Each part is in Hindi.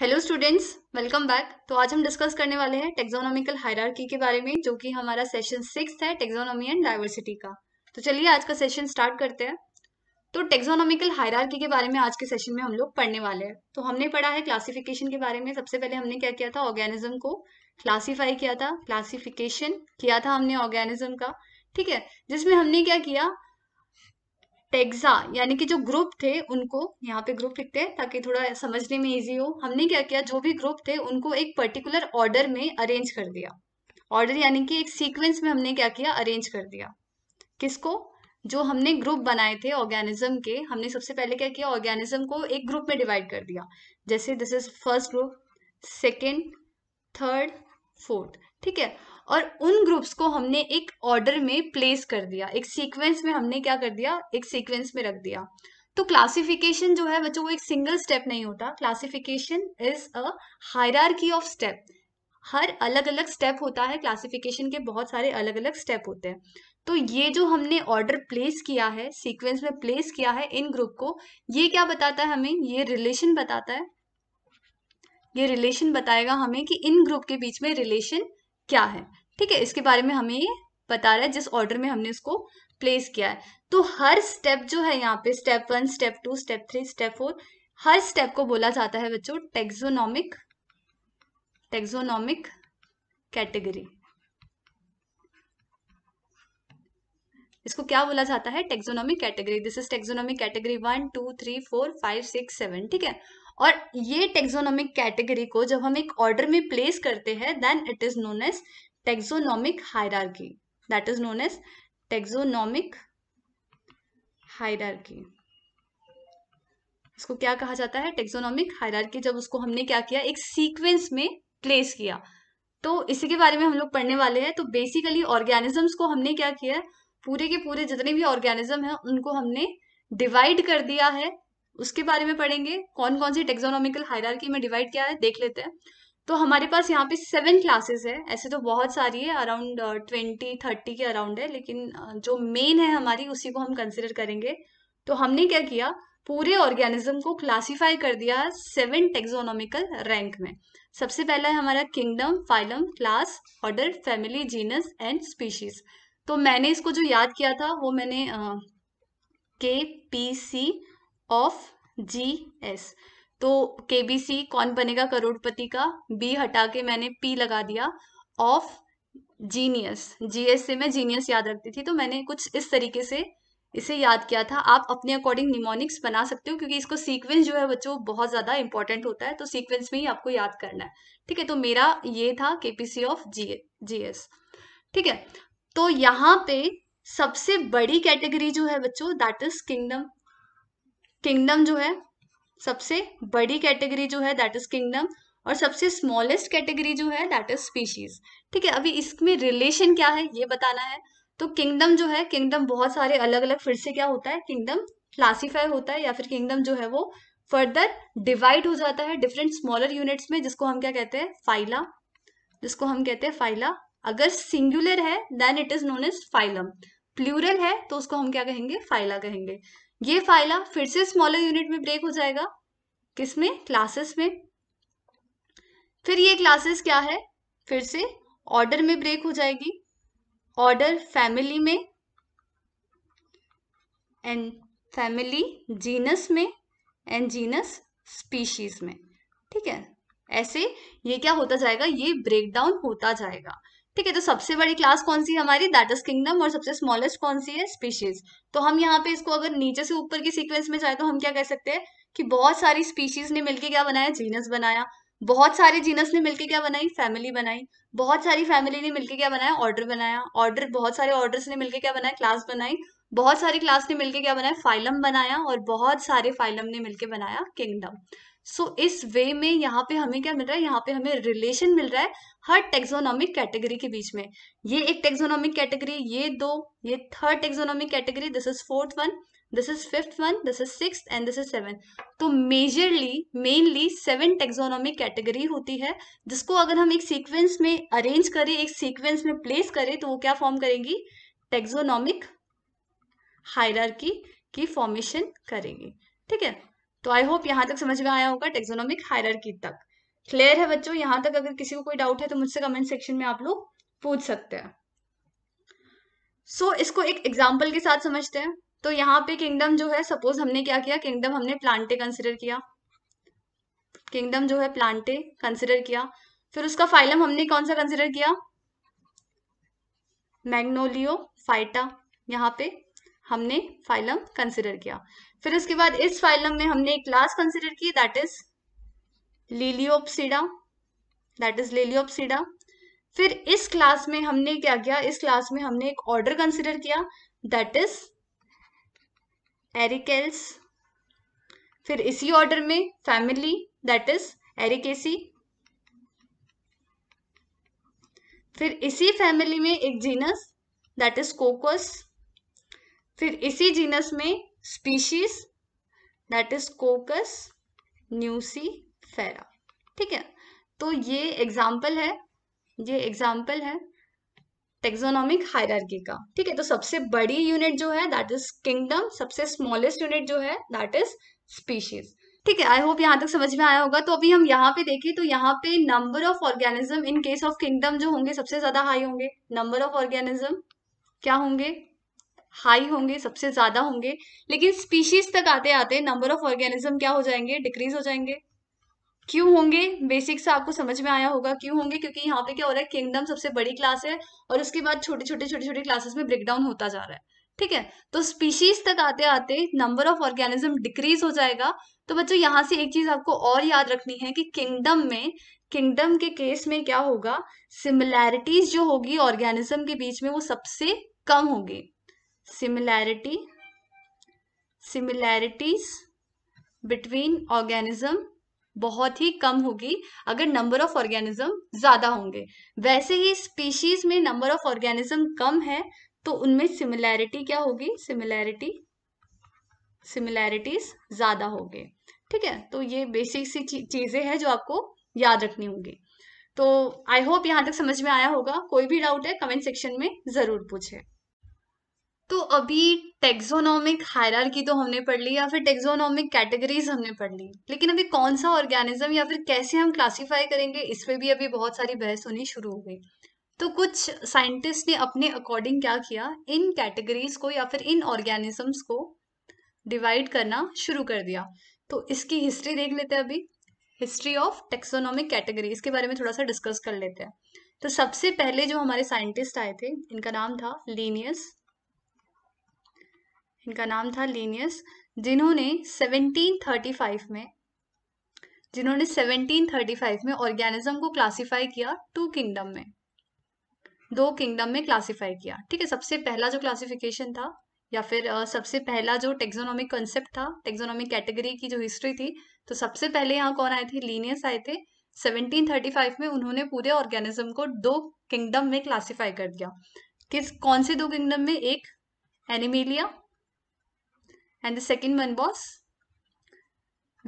हेलो स्टूडेंट्स वेलकम बैक तो आज हम डिस्कस करने वाले हैं टेक्सोनॉमिकल हायरार्की के बारे में जो कि हमारा सेशन सिक्स है टेक्सोनॉमी एंड डाइवर्सिटी का तो चलिए आज का सेशन स्टार्ट करते हैं तो टेक्सोनॉमिकल हायरार्की के बारे में आज के सेशन में हम लोग पढ़ने वाले हैं तो हमने पढ़ा है क्लासिफिकेशन के बारे में सबसे पहले हमने क्या किया था ऑर्गेनिज्म को क्लासीफाई किया था क्लासिफिकेशन किया था हमने ऑर्गेनिज्म का ठीक है जिसमें हमने क्या किया टेक्सा यानी कि जो ग्रुप थे उनको यहाँ पे ग्रुप लिखते हैं ताकि थोड़ा समझने में इजी हो हमने क्या किया जो भी ग्रुप थे उनको एक पर्टिकुलर ऑर्डर में अरेंज कर दिया ऑर्डर यानी कि एक सीक्वेंस में हमने क्या किया अरेंज कर दिया किसको जो हमने ग्रुप बनाए थे ऑर्गेनिज्म के हमने सबसे पहले क्या किया ऑर्गेनिज्म को एक ग्रुप में डिवाइड कर दिया जैसे this is first group second third fourth ठीक है और उन ग्रुप्स को हमने एक ऑर्डर में प्लेस कर दिया एक सीक्वेंस में हमने क्या कर दिया एक सीक्वेंस में रख दिया तो क्लासिफिकेशन जो है बच्चों वो एक सिंगल स्टेप नहीं होता classification is a hierarchy of step हर अलग अलग स्टेप होता है क्लासिफिकेशन के बहुत सारे अलग अलग स्टेप होते हैं तो ये जो हमने ऑर्डर प्लेस किया है सीक्वेंस में प्लेस किया है इन ग्रुप को ये क्या बताता है हमें ये रिलेशन बताता है ये रिलेशन बताएगा हमें कि इन ग्रुप के बीच में रिलेशन क्या है ठीक है इसके बारे में हमें ये बता रहा है जिस ऑर्डर में हमने उसको प्लेस किया है तो हर स्टेप जो है यहाँ पे step one step two step three step four हर स्टेप को बोला जाता है बच्चों टेक्सोनॉमिक टेक्सोनॉमिक कैटेगरी इसको क्या बोला जाता है taxonomic category this is taxonomic category one two three four five six seven ठीक है और ये टेक्सोनॉमिक कैटेगरी को जब हम एक ऑर्डर में प्लेस करते हैं then it is known as taxonomic hierarchy that is known as taxonomic hierarchy इसको क्या कहा जाता है टेक्सोनॉमिक हायरार्की जब उसको हमने क्या किया एक सीक्वेंस में प्लेस किया तो इसी के बारे में हम लोग पढ़ने वाले हैं तो बेसिकली ऑर्गेनिजम्स को हमने क्या किया पूरे के पूरे जितने भी ऑर्गेनिज्म हैं उनको हमने डिवाइड कर दिया है उसके बारे में पढ़ेंगे कौन कौन सी टेक्सोनॉमिकल हायरार्की में डिवाइड किया है देख लेते हैं तो हमारे पास यहाँ पे सेवन क्लासेस है ऐसे तो बहुत सारी है अराउंड ट्वेंटी थर्टी के अराउंड है लेकिन uh, जो मेन है हमारी उसी को हम कंसिडर करेंगे तो हमने क्या किया पूरे ऑर्गेनिज्म को क्लासीफाई कर दिया सेवन टेक्सोनॉमिकल रैंक में सबसे पहला है हमारा kingdom phylum class order family genus and species तो मैंने इसको जो याद किया था वो मैंने K P C of G S तो केबीसी कौन बनेगा करोड़पति का बी हटा के मैंने पी लगा दिया ऑफ जीनियस जीएस से मैं जीनियस याद रखती थी तो मैंने कुछ इस तरीके से इसे याद किया था आप अपने अकॉर्डिंग निमोनिक्स बना सकते हो क्योंकि इसको सीक्वेंस जो है बच्चों बहुत ज्यादा इंपॉर्टेंट होता है तो सीक्वेंस में ही आपको याद करना है ठीक है तो मेरा ये था केपीसी ऑफ जी जीएस ठीक है तो यहाँ पे सबसे बड़ी कैटेगरी जो है बच्चों दैट इज किंगडम किंगडम जो है सबसे बड़ी कैटेगरी जो है दैट इज किंगडम और सबसे स्मॉलेस्ट कैटेगरी जो है दैट इज स्पीशीज ठीक है अभी इसमें रिलेशन क्या है ये बताना है तो किंगडम जो है किंगडम बहुत सारे अलग अलग फिर से क्या होता है किंगडम क्लासीफाई होता है या फिर किंगडम जो है वो फर्दर डिवाइड हो जाता है डिफरेंट स्मॉलर यूनिट्स में जिसको हम क्या कहते हैं फाइला जिसको हम कहते हैं फाइला अगर सिंगुलर है then it is known as phylum plural है तो उसको हम क्या कहेंगे फाइला कहेंगे ये फाइला फिर से स्मॉलर यूनिट में ब्रेक हो जाएगा किसमें क्लासेस में फिर ये क्लासेस क्या है फिर से ऑर्डर में ब्रेक हो जाएगी ऑर्डर फैमिली में एंड फैमिली जीनस में एंड जीनस स्पीशीज में ठीक है ऐसे ये क्या होता जाएगा ये ब्रेकडाउन होता जाएगा ठीक है तो सबसे बड़ी क्लास कौन सी हमारी दैट इज किंगडम और सबसे स्मॉलेस्ट कौन सी है स्पीशीज तो हम यहाँ पे इसको अगर नीचे से ऊपर की सीक्वेंस में जाए तो हम क्या कह सकते हैं कि बहुत सारी स्पीशीज ने मिलकर क्या बनाया जीनस बनाया बहुत सारे जीनस ने मिलकर क्या बनाई फैमिली बनाई बहुत सारी फैमिली ने मिलकर क्या बनाया ऑर्डर बनाया ऑर्डर बहुत सारे ऑर्डर्स ने मिलकर क्या बनाया क्लास बनाई बहुत सारी क्लास ने मिलकर क्या बनाया फाइलम बनाया और बहुत सारे फाइलम ने मिलकर बनाया किंगडम सो so, इस वे में यहाँ पे हमें क्या मिल रहा है यहाँ पे हमें रिलेशन मिल रहा है हर टेक्सोनॉमिक कैटेगरी के बीच में ये एक टेक्सोनॉमिक कैटेगरी ये दो ये third taxonomic category this is fourth one this is fifth one this is six and this is seven तो majorly mainly seven taxonomic category होती है जिसको अगर हम एक सीक्वेंस में अरेंज करें एक सीक्वेंस में प्लेस करें तो वो क्या फॉर्म करेंगी टेक्सोनॉमिक हायरार्की की फॉर्मेशन करेंगी ठीक है तो आई होप यहाँ तक समझ में आया होगा टेक्सोनॉमिक हायरकी तक क्लियर है बच्चों यहाँ तक अगर किसी को कोई डाउट है तो मुझसे कमेंट सेक्शन में आप लोग पूछ सकते हैं सो so, इसको एक एग्जाम्पल के साथ समझते हैं तो यहाँ पे किंगडम जो है सपोज हमने क्या किया किंगडम हमने प्लांटे कंसिडर किया किंगडम जो है प्लांटे कंसिडर किया फिर उसका फाइलम हमने कौन सा कंसिडर किया मैग्नोलियो फाइटा यहाँ पे हमने फाइलम कंसिडर किया फिर उसके बाद इस फाइलम में हमने एक क्लास कंसिडर की that is Liliopsida that is Liliopsida फिर इस क्लास में हमने क्या किया इस क्लास में हमने एक ऑर्डर कंसिडर किया दैट इज एरिकेल्स फिर इसी ऑर्डर में फैमिली दैट इज एरिकेसी फिर इसी फैमिली में एक जीनस दैट इज कोकस फिर इसी जीनस में species that is Cocos nucifera ठीक है तो ये एग्जाम्पल है ये एग्जाम्पल है टेक्सोनॉमिक हायरार्की का ठीक है तो सबसे बड़ी यूनिट जो है दैट इज किंगडम सबसे स्मॉलेस्ट यूनिट जो है दैट इज स्पीशीज ठीक है आई होप यहाँ तक समझ में आया होगा तो अभी हम यहाँ पे देखें तो यहाँ पे number of organism in case of kingdom जो होंगे सबसे ज्यादा हाई होंगे नंबर ऑफ ऑर्गेनिज्म क्या होंगे हाई होंगे सबसे ज्यादा होंगे लेकिन स्पीशीज तक आते आते नंबर ऑफ ऑर्गेनिज्म क्या हो जाएंगे डिक्रीज हो जाएंगे क्यों होंगे बेसिक से आपको समझ में आया होगा क्यों होंगे क्योंकि यहाँ पे क्या हो रहा है किंगडम सबसे बड़ी क्लास है और उसके बाद छोटे छोटे छोटे छोटे क्लासेस में ब्रेकडाउन होता जा रहा है ठीक है तो स्पीशीज तक आते आते नंबर ऑफ ऑर्गेनिज्म डिक्रीज हो जाएगा तो बच्चों यहाँ से एक चीज आपको और याद रखनी है कि किंगडम में किंगडम के केस में क्या होगा सिमिलैरिटीज जो होगी ऑर्गेनिज्म के बीच में वो सबसे कम होगी similarity similarities between organism बहुत ही कम होगी अगर नंबर ऑफ ऑर्गेनिज्म ज्यादा होंगे वैसे ही स्पीशीज में नंबर ऑफ ऑर्गेनिज्म कम है तो उनमें सिमिलैरिटी क्या होगी सिमिलैरिटी सिमिलैरिटीज ज्यादा होंगे ठीक है तो ये बेसिक सी चीजें हैं जो आपको याद रखनी होगी तो आई होप यहां तक समझ में आया होगा कोई भी डाउट है कमेंट सेक्शन में जरूर पूछे तो अभी टेक्सोनॉमिक हायरार्की तो हमने पढ़ ली या फिर टेक्सोनॉमिक कैटेगरीज हमने पढ़ ली लेकिन अभी कौन सा ऑर्गेनिज्म या फिर कैसे हम क्लासिफाई करेंगे इस पर भी अभी बहुत सारी बहस होनी शुरू हो गई तो कुछ साइंटिस्ट ने अपने अकॉर्डिंग क्या किया इन कैटेगरीज को या फिर इन ऑर्गेनिजम्स को डिवाइड करना शुरू कर दिया तो इसकी हिस्ट्री देख लेते हैं अभी हिस्ट्री ऑफ टेक्सोनॉमिक कैटेगरी इसके बारे में थोड़ा सा डिस्कस कर लेते हैं तो सबसे पहले जो हमारे साइंटिस्ट आए थे इनका नाम था लीनियस इनका नाम था लीनियस जिन्होंने 1735 में जिन्होंने 1735 में ऑर्गेनिज्म को क्लासिफाई किया टू किंगडम में दो किंगडम में क्लासिफाई किया ठीक है सबसे पहला जो क्लासिफिकेशन था या फिर सबसे पहला जो टेक्सोनॉमिक कॉन्सेप्ट था टेक्सोनॉमिक कैटेगरी की जो हिस्ट्री थी तो सबसे पहले यहाँ कौन आए थे लीनियस आए थे 1735 में उन्होंने पूरे ऑर्गेनिज्म को दो किंगडम में क्लासिफाई कर दिया किस कौन से दो किंगडम में एक Animalia and the second one was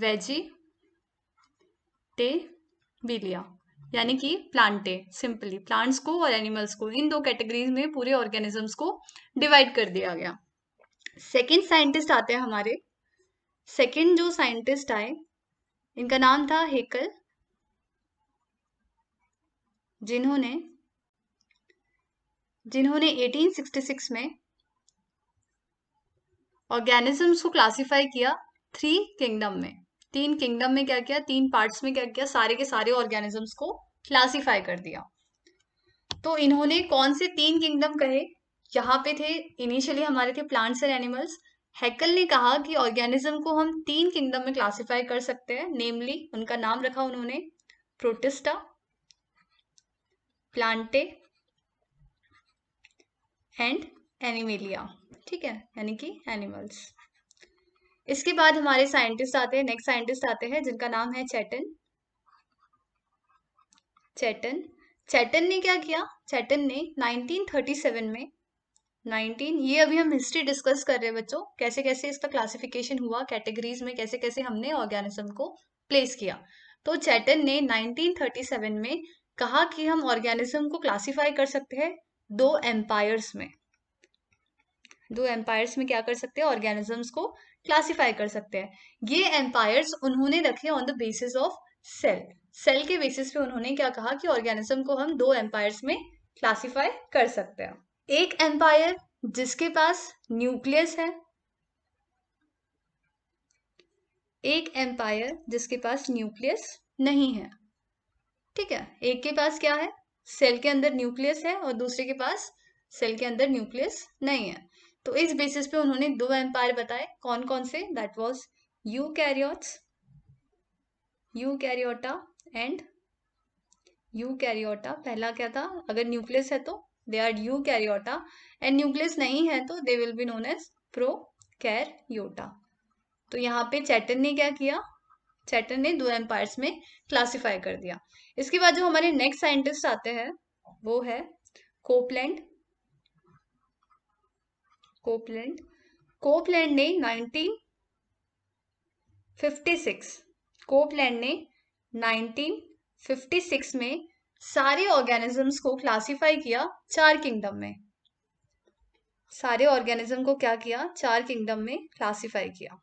Vegetabilia यानी कि प्लांटे सिंपली प्लांट्स को और एनिमल्स को इन दो कैटेगरीज में पूरे ऑर्गेनिजम्स को डिवाइड कर दिया गया सेकंड साइंटिस्ट आते हैं हमारे सेकंड जो साइंटिस्ट आए इनका नाम था हेकल जिन्होंने जिन्होंने 1866 में ऑर्गेनिजम्स को क्लासिफाई किया थ्री किंगडम में तीन किंगडम में क्या किया तीन पार्ट्स में क्या किया सारे के सारे ऑर्गेनिजम्स को क्लासिफाई कर दिया तो इन्होंने कौन से तीन किंगडम कहे यहाँ पे थे इनिशियली हमारे थे प्लांट्स एंड एनिमल्स हैकल ने कहा कि ऑर्गेनिज्म को हम तीन किंगडम में क्लासिफाई कर सकते हैं नेमली उनका नाम रखा उन्होंने प्रोटिस्टा प्लांटे एंड एनिमेलिया ठीक है यानी कि एनिमल्स इसके बाद हमारे साइंटिस्ट आते हैं नेक्स्ट साइंटिस्ट आते हैं जिनका नाम है चैटन चैटन चैटन ने क्या किया चैटन ने 1937 में 19 ये अभी हम हिस्ट्री डिस्कस कर रहे हैं बच्चों कैसे कैसे इसका क्लासिफिकेशन हुआ कैटेगरीज में कैसे कैसे हमने ऑर्गेनिज्म को प्लेस किया तो चैटन ने 1937 में कहा कि हम ऑर्गेनिज्म को क्लासिफाई कर सकते हैं दो एम्पायर्स में दो एम्पायर्स में क्या कर सकते हैं ऑर्गेनिजम्स को क्लासिफाई कर सकते हैं ये एम्पायर्स उन्होंने रखे on the basis of cell cell के बेसिस पे उन्होंने क्या कहा कि ऑर्गेनिज्म को हम दो एम्पायर्स में क्लासीफाई कर सकते हैं एक एम्पायर जिसके पास न्यूक्लियस है एक एम्पायर जिसके पास न्यूक्लियस नहीं है ठीक है एक के पास क्या है सेल के अंदर न्यूक्लियस है और दूसरे के पास सेल के अंदर न्यूक्लियस नहीं है तो इस बेसिस पे उन्होंने दो एम्पायर बताए कौन कौन से that was eukaryotes eukaryota and eukaryota पहला क्या था अगर न्यूक्लियस है तो they are eukaryota and nucleus नहीं है तो they will be known as prokaryota तो यहाँ पे चैटन ने क्या किया चैटन ने दो एम्पायर्स में क्लासिफाई कर दिया इसके बाद जो हमारे नेक्स्ट साइंटिस्ट आते हैं वो है कोपलैंड कोपलैंड कोपलैंड ने 1956 कोपलैंड ने 1956 में सारे ऑर्गेनिजम्स को क्लासिफाई किया चार किंगडम में सारे ऑर्गेनिज्म को क्या किया चार किंगडम में क्लासिफाई किया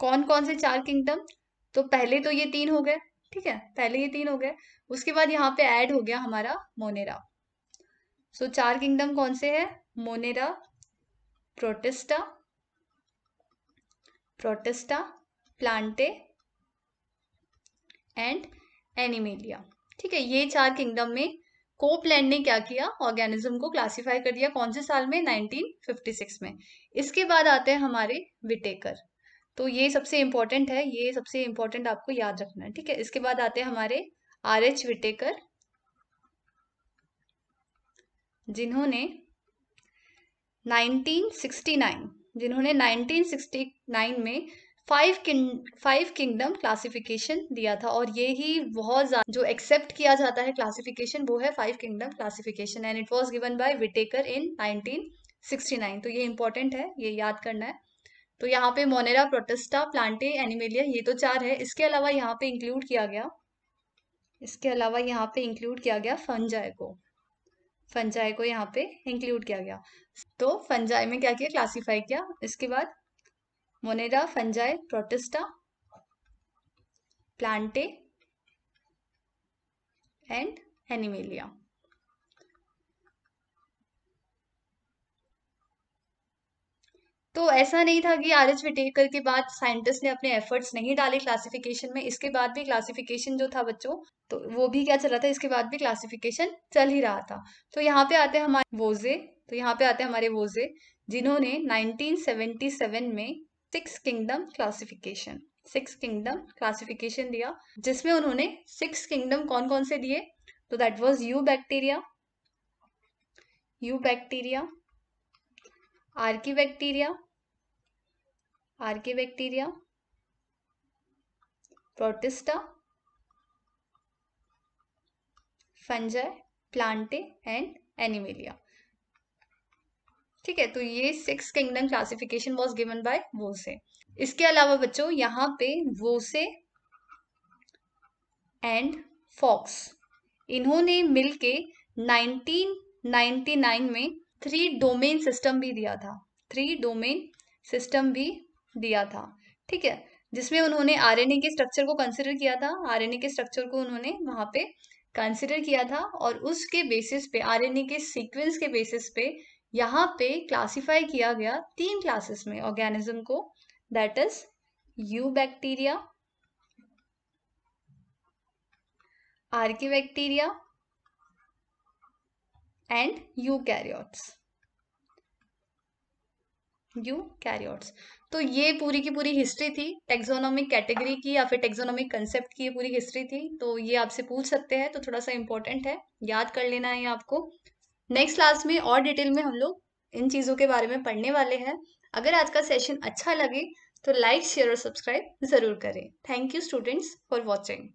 कौन कौन से चार किंगडम तो पहले तो ये तीन हो गए ठीक है पहले ये तीन हो गए उसके बाद यहाँ पे ऐड हो गया हमारा मोनेरा सो so, चार किंगडम कौन से है Monera protista protista plantae and Animalia ठीक है ये चार किंगडम में कोपलैंड ने क्या किया ऑर्गेनिज्म को क्लासिफाई कर दिया कौन से साल में 1956 में इसके बाद आते हैं हमारे विटेकर तो ये सबसे इंपॉर्टेंट है ये सबसे इंपॉर्टेंट आपको याद रखना है ठीक है इसके बाद आते हैं हमारे आर एच विटेकर जिन्होंने 1969 जिन्होंने 1969 में five king five kingdom classification दिया था और ये ही बहुत ज्यादा जो एक्सेप्ट किया जाता है क्लासिफिकेशन वो है five kingdom classification and it was given by Whittaker in 1969 तो ये इंपॉर्टेंट है ये याद करना है तो यहाँ पे मोनेरा प्रोटेस्टा प्लांटे एनिमेलिया ये तो चार है इसके अलावा यहाँ पे इंक्लूड किया गया इसके अलावा यहाँ पे इंक्लूड किया गया फंजाई को फंजाई को यहाँ पे इंक्लूड किया गया तो फंजाई में क्या किया क्लासीफाई किया इसके बाद Monera fungi Protista Plantae and Animalia तो ऐसा नहीं था कि आर एच विटेकर के बाद साइंटिस्ट ने अपने एफर्ट्स नहीं डाले क्लासिफिकेशन में इसके बाद भी क्लासिफिकेशन जो था बच्चों तो वो भी क्या चला था इसके बाद भी क्लासिफिकेशन चल ही रहा था तो यहाँ पे आते हमारे वोजे तो यहाँ पे आते हमारे वोजे जिन्होंने 1977 में six kingdom classification six kingdom classification दिया जिसमें उन्होंने सिक्स किंगडम कौन कौन से दिए तो that was eubacteria eubacteria archaebacteria bacteria Protista fungi Plantae and Animalia ठीक है तो ये six kingdom classification was given by Woese इसके अलावा बच्चों यहाँ पे वोसे एंड फॉक्स इन्होंने मिलके 1999 में थ्री डोमेन सिस्टम भी दिया था थ्री डोमेन सिस्टम भी दिया था ठीक है जिसमें उन्होंने आरएनए के स्ट्रक्चर को कंसिडर किया था आरएनए के स्ट्रक्चर को उन्होंने वहां पे कंसिडर किया था और उसके बेसिस पे आरएनए के सीक्वेंस के बेसिस पे यहाँ पे क्लासिफाई किया गया तीन क्लासेस में ऑर्गेनिज्म को that is eubacteria and bacteria and eukaryotes तो ये पूरी की पूरी हिस्ट्री थी टेक्सोनॉमिक कैटेगरी की या फिर टेक्सोनॉमिक कंसेप्ट की ये पूरी हिस्ट्री थी तो ये आपसे पूछ सकते हैं तो थोड़ा सा इंपॉर्टेंट है याद कर लेना है आपको नेक्स्ट क्लास में और डिटेल में हम लोग इन चीज़ों के बारे में पढ़ने वाले हैं अगर आज का सेशन अच्छा लगे तो लाइक शेयर और सब्सक्राइब ज़रूर करें thank you students for watching